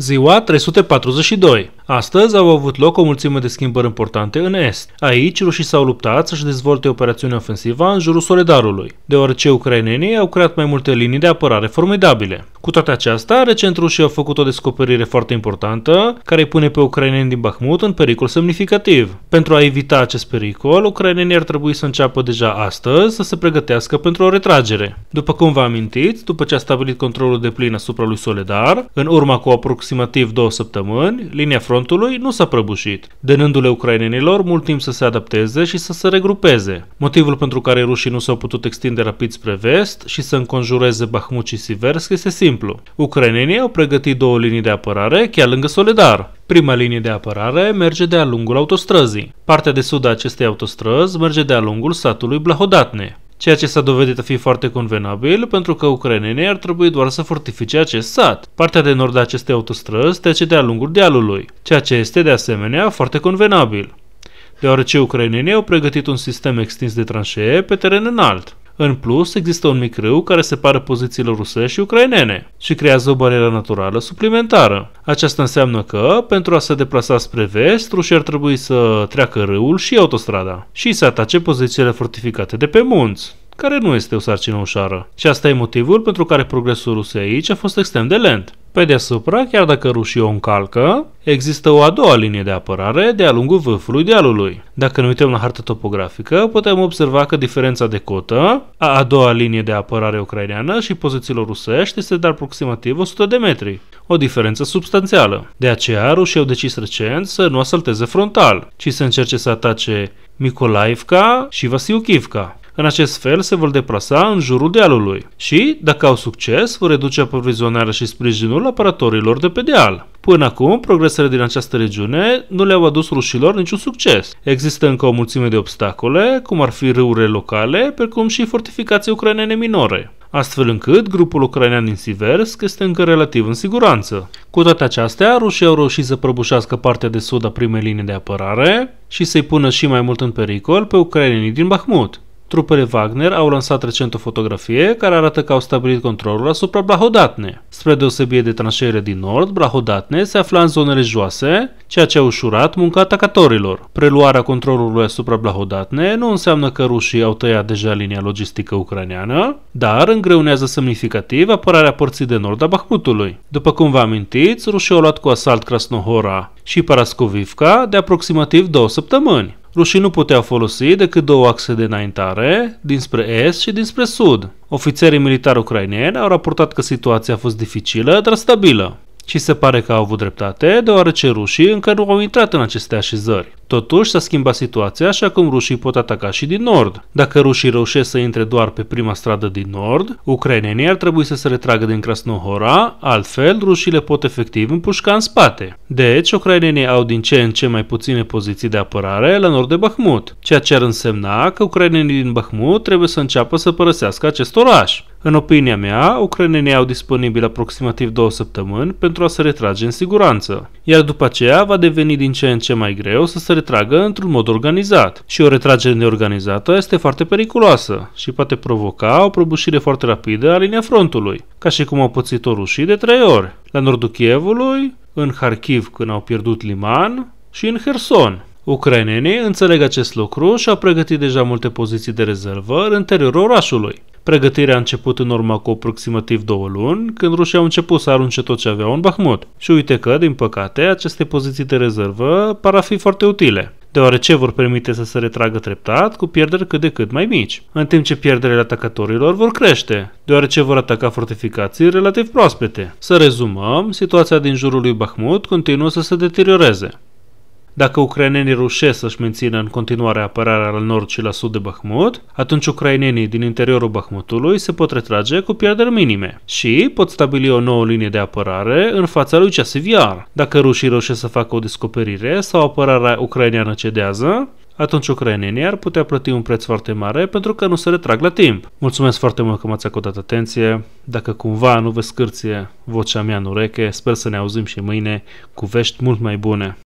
Ziua 342 Astăzi au avut loc o mulțime de schimbări importante în Est. Aici, rușii s-au luptat să-și dezvolte operațiunea ofensivă în jurul Soledarului, deoarece ucrainenii au creat mai multe linii de apărare formidabile. Cu toate acestea, recent rușii au făcut o descoperire foarte importantă care îi pune pe ucraineni din Bakhmut în pericol semnificativ. Pentru a evita acest pericol, ucrainenii ar trebui să înceapă deja astăzi să se pregătească pentru o retragere. După cum vă amintiți, după ce a stabilit controlul de plin asupra lui Soledar, în urma cu aproximativ două săptămâni, linia front frontului nu s-a prăbușit, dănându-le ucrainenilor mult timp să se adapteze și să se regrupeze, motivul pentru care rușii nu s-au putut extinde rapid spre vest și să înconjureze Bahmut și Siversk este simplu. Ucrainenii au pregătit două linii de apărare chiar lângă Soledar. Prima linie de apărare merge de-a lungul autostrăzii. Partea de sud a acestei autostrăzi merge de-a lungul satului Blahodatne ceea ce s-a dovedit a fi foarte convenabil pentru că ucrainenii ar trebui doar să fortifice acest sat, partea de nord a acestei autostrăzi trece de-a lungul dealului, ceea ce este de asemenea foarte convenabil, deoarece ucrainenii au pregătit un sistem extins de tranșee pe teren înalt. În plus, există un mic râu care separă pozițiile rusești și ucrainene și creează o barieră naturală suplimentară. Aceasta înseamnă că, pentru a se deplasa spre vest, rușii ar trebui să treacă râul și autostrada și să atace pozițiile fortificate de pe munți care nu este o sarcină ușoară. Și asta e motivul pentru care progresul Rusiei aici a fost extrem de lent. Pe deasupra, chiar dacă rușii o încalcă, există o a doua linie de apărare de-a lungul vârfului dealului. Dacă ne uităm la harta topografică, putem observa că diferența de cotă a a doua linie de apărare ucraineană și pozițiilor rusești este de aproximativ 100 de metri, o diferență substanțială. De aceea, rușii au decis recent să nu asalteze frontal, ci să încerce să atace Mikolaivka și Vasiukivka. În acest fel se vor deplasa în jurul dealului și, dacă au succes, vor reduce aprovizionarea și sprijinul aparatorilor de pe deal. Până acum, progresele din această regiune nu le-au adus rușilor niciun succes. Există încă o mulțime de obstacole, cum ar fi râurile locale, precum și fortificații ucrainene minore astfel încât grupul ucrainean din Siversk este încă relativ în siguranță. Cu toate acestea, rușii au reușit să prăbușească partea de sud a primei linii de apărare și să-i pună și mai mult în pericol pe ucrainenii din Bahmut. Trupele Wagner au lansat recent o fotografie care arată că au stabilit controlul asupra Blahodatne. Spre deosebire de tranșeele din nord, Blahodatne se afla în zonele joase, ceea ce a ușurat munca atacatorilor. Preluarea controlului asupra Blahodatne nu înseamnă că rușii au tăiat deja linia logistică ucraineană, dar îngreunează semnificativ apărarea părții de nord a Bahmutului. După cum vă amintiți, rușii au luat cu asalt Krasnohora și Parascovivka de aproximativ două săptămâni. Rușii nu puteau folosi decât două axe de înaintare, dinspre est și dinspre sud. Ofițerii militari ucraineni au raportat că situația a fost dificilă, dar stabilă și se pare că au avut dreptate, deoarece rușii încă nu au intrat în aceste așezări. Totuși s-a schimbat situația așa cum rușii pot ataca și din nord. Dacă rușii reușesc să intre doar pe prima stradă din nord, ucrainenii ar trebui să se retragă din Krasnohora, altfel rușii le pot efectiv împușca în spate. Deci, ucrainenii au din ce în ce mai puține poziții de apărare la nord de Bahmut, ceea ce ar însemna că ucrainenii din Bahmut trebuie să înceapă să părăsească acest oraș. În opinia mea, ucrainenii au disponibil aproximativ două săptămâni pentru a se retrage în siguranță, iar după aceea va deveni din ce în ce mai greu să se retragă într-un mod organizat. Și o retragere neorganizată este foarte periculoasă și poate provoca o prăbușire foarte rapidă a linia frontului, ca și cum au pățit-o rușii de trei ori, la nordul Chievului, în Kharkiv când au pierdut Liman și în Herson, Ucrainenii înțeleg acest lucru și au pregătit deja multe poziții de rezervă în interiorul orașului. Pregătirea a început în urmă cu aproximativ două luni, când rușii au început să arunce tot ce aveau în Bahmut. Și uite că, din păcate, aceste poziții de rezervă par a fi foarte utile deoarece vor permite să se retragă treptat cu pierderi cât de cât mai mici, în timp ce pierderile atacatorilor vor crește, deoarece vor ataca fortificații relativ proaspete. Să rezumăm, situația din jurul lui Bahmut continuă să se deterioreze. Dacă ucrainenii rușesc să-și mențină în continuare apărarea la nord și la sud de Bahmut, atunci ucrainenii din interiorul Bahmutului se pot retrage cu pierderi minime și pot stabili o nouă linie de apărare în fața lui Ceasiviar. Dacă rușii reușesc să facă o descoperire sau apărarea ucraineană cedează, atunci ucrainenii ar putea plăti un preț foarte mare pentru că nu se retrag la timp. Mulțumesc foarte mult că m-ați acordat atenție. Dacă cumva nu vă scârție vocea mea în ureche, sper să ne auzim și mâine cu vești mult mai bune.